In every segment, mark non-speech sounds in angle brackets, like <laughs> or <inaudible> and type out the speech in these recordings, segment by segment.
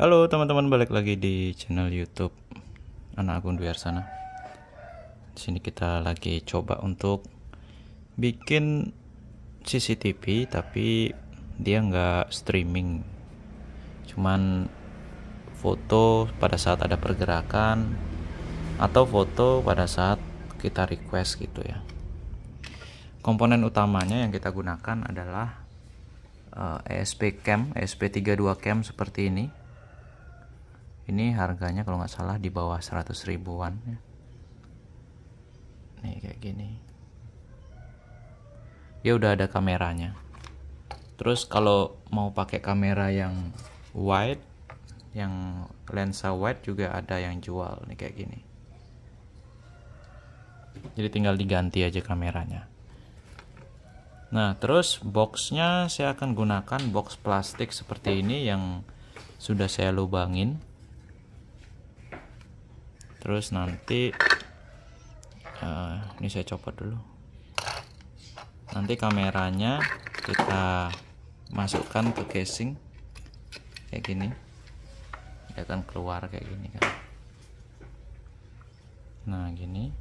Halo teman-teman, balik lagi di channel YouTube Anak Agung Duyarsana. Di sini kita lagi coba untuk bikin CCTV tapi dia nggak streaming. Cuman foto pada saat ada pergerakan atau foto pada saat kita request gitu ya. Komponen utamanya yang kita gunakan adalah uh, eh, ESP Cam, ESP32 Cam seperti ini ini harganya kalau nggak salah di bawah 100 ribuan ya. nih kayak gini ya udah ada kameranya terus kalau mau pakai kamera yang wide yang lensa wide juga ada yang jual nih kayak gini jadi tinggal diganti aja kameranya nah terus boxnya saya akan gunakan box plastik seperti ini yang sudah saya lubangin terus nanti uh, ini saya copot dulu nanti kameranya kita masukkan ke casing kayak gini dia akan keluar kayak gini kan nah gini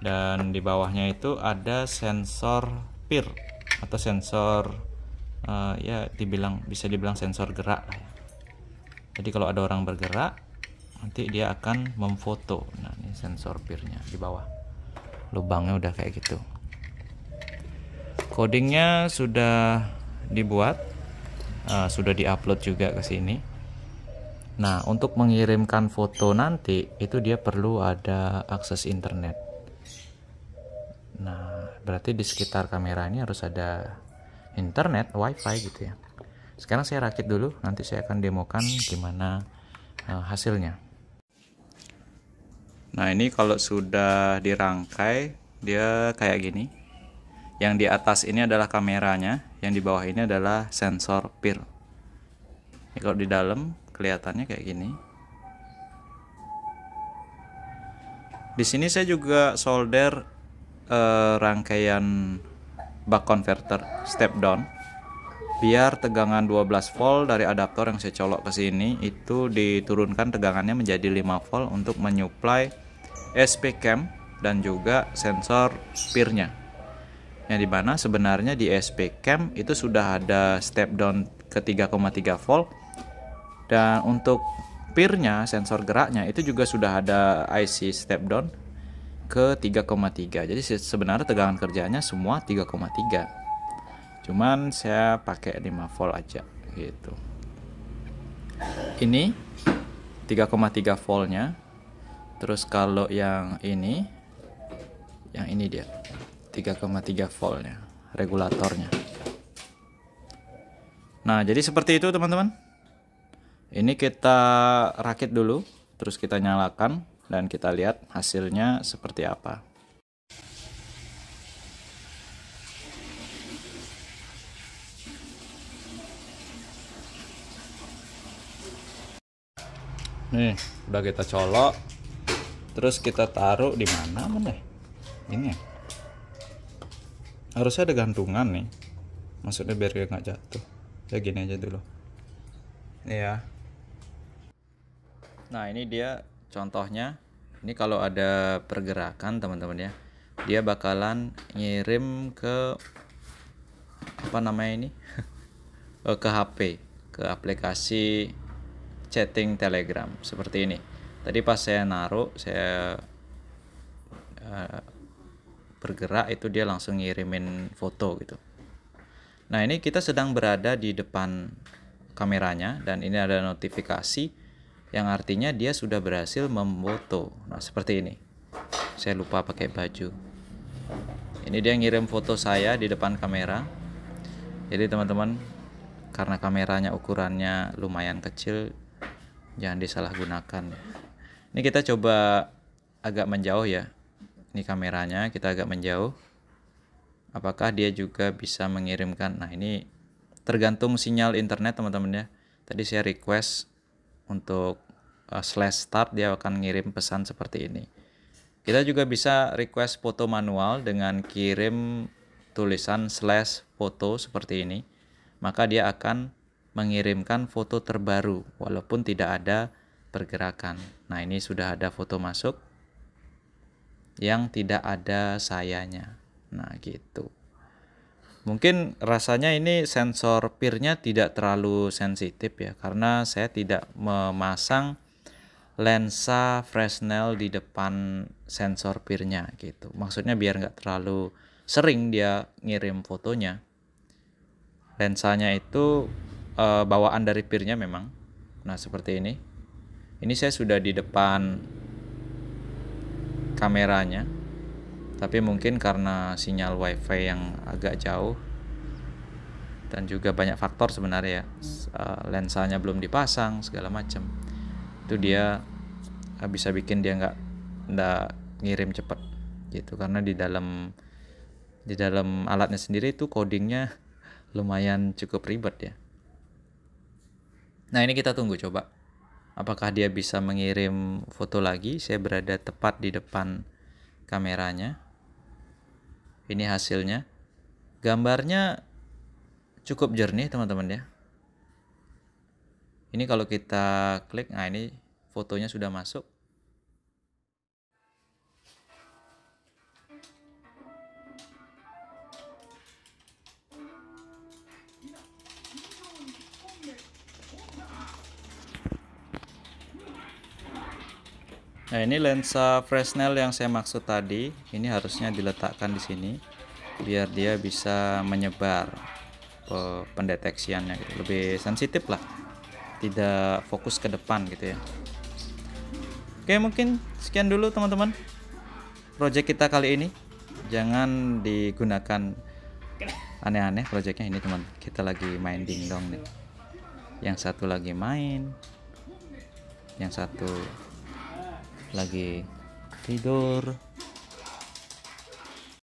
dan di bawahnya itu ada sensor pir atau sensor uh, ya dibilang bisa dibilang sensor gerak ya. jadi kalau ada orang bergerak nanti dia akan memfoto nah ini sensor pirnya di bawah lubangnya udah kayak gitu codingnya sudah dibuat uh, sudah diupload juga ke sini nah untuk mengirimkan foto nanti itu dia perlu ada akses internet nah berarti di sekitar kamera ini harus ada internet wifi gitu ya sekarang saya rakit dulu nanti saya akan demokan gimana uh, hasilnya Nah ini kalau sudah dirangkai dia kayak gini. Yang di atas ini adalah kameranya, yang di bawah ini adalah sensor PIR. Ini kalau di dalam kelihatannya kayak gini. Di sini saya juga solder eh, rangkaian bak converter step down biar tegangan 12 volt dari adaptor yang saya colok ke sini itu diturunkan tegangannya menjadi 5 volt untuk menyuplai SP cam dan juga sensor pirnya. yang di mana sebenarnya di SP cam itu sudah ada step down ke 3,3 volt dan untuk pirnya sensor geraknya itu juga sudah ada IC step down ke 3,3 jadi sebenarnya tegangan kerjanya semua 3,3 cuman saya pakai 5 volt aja gitu ini 3,3 voltnya terus kalau yang ini yang ini dia 3,3 voltnya regulatornya nah jadi seperti itu teman-teman ini kita rakit dulu terus kita nyalakan dan kita lihat hasilnya seperti apa nih udah kita colok terus kita taruh di mana mana ya? ini ya harusnya ada gantungan nih maksudnya biar dia nggak jatuh ya gini aja dulu ya nah ini dia contohnya ini kalau ada pergerakan teman-teman ya dia bakalan ngirim ke apa namanya ini <laughs> eh, ke HP ke aplikasi chatting Telegram seperti ini tadi pas saya naruh saya uh, bergerak itu dia langsung ngirimin foto gitu nah ini kita sedang berada di depan kameranya dan ini ada notifikasi yang artinya dia sudah berhasil memfoto nah seperti ini saya lupa pakai baju ini dia ngirim foto saya di depan kamera jadi teman-teman karena kameranya ukurannya lumayan kecil jangan disalahgunakan ya ini kita coba agak menjauh ya. Ini kameranya kita agak menjauh. Apakah dia juga bisa mengirimkan? Nah ini tergantung sinyal internet teman-teman ya. Tadi saya request untuk uh, slash start dia akan ngirim pesan seperti ini. Kita juga bisa request foto manual dengan kirim tulisan slash foto seperti ini. Maka dia akan mengirimkan foto terbaru walaupun tidak ada pergerakan. Nah, ini sudah ada foto masuk yang tidak ada sayanya. Nah, gitu. Mungkin rasanya ini sensor pirnya tidak terlalu sensitif ya karena saya tidak memasang lensa Fresnel di depan sensor pirnya gitu. Maksudnya biar nggak terlalu sering dia ngirim fotonya. Lensanya itu e, bawaan dari pirnya memang. Nah, seperti ini ini saya sudah di depan kameranya tapi mungkin karena sinyal wifi yang agak jauh dan juga banyak faktor sebenarnya eh, lensanya belum dipasang segala macam itu dia bisa bikin dia nggak nggak ngirim cepat gitu karena di dalam di dalam alatnya sendiri itu codingnya <laughs> lumayan cukup ribet ya nah ini kita tunggu coba apakah dia bisa mengirim foto lagi saya berada tepat di depan kameranya ini hasilnya gambarnya cukup jernih teman-teman ya ini kalau kita klik nah ini fotonya sudah masuk Nah, ini lensa Fresnel yang saya maksud tadi, ini harusnya diletakkan di sini biar dia bisa menyebar pendeteksiannya gitu. Lebih sensitif lah. Tidak fokus ke depan gitu ya. Oke, mungkin sekian dulu teman-teman. Project kita kali ini. Jangan digunakan aneh-aneh projectnya ini teman. Kita lagi main dingdong nih. Yang satu lagi main. Yang satu lagi tidur